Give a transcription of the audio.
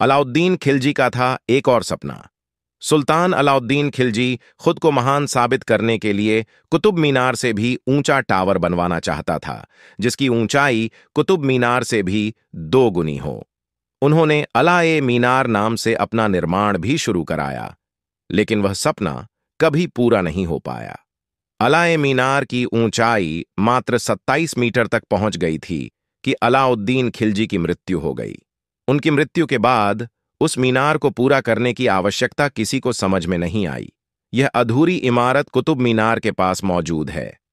अलाउद्दीन खिलजी का था एक और सपना सुल्तान अलाउद्दीन खिलजी खुद को महान साबित करने के लिए कुतुब मीनार से भी ऊंचा टावर बनवाना चाहता था जिसकी ऊंचाई कुतुब मीनार से भी दो गुनी हो उन्होंने अला ए मीनार नाम से अपना निर्माण भी शुरू कराया लेकिन वह सपना कभी पूरा नहीं हो पाया अला ए मीनार की ऊंचाई मात्र 27 मीटर तक पहुंच गई थी कि अलाउद्दीन खिलजी की मृत्यु हो गई उनकी मृत्यु के बाद उस मीनार को पूरा करने की आवश्यकता किसी को समझ में नहीं आई यह अधूरी इमारत कुतुब मीनार के पास मौजूद है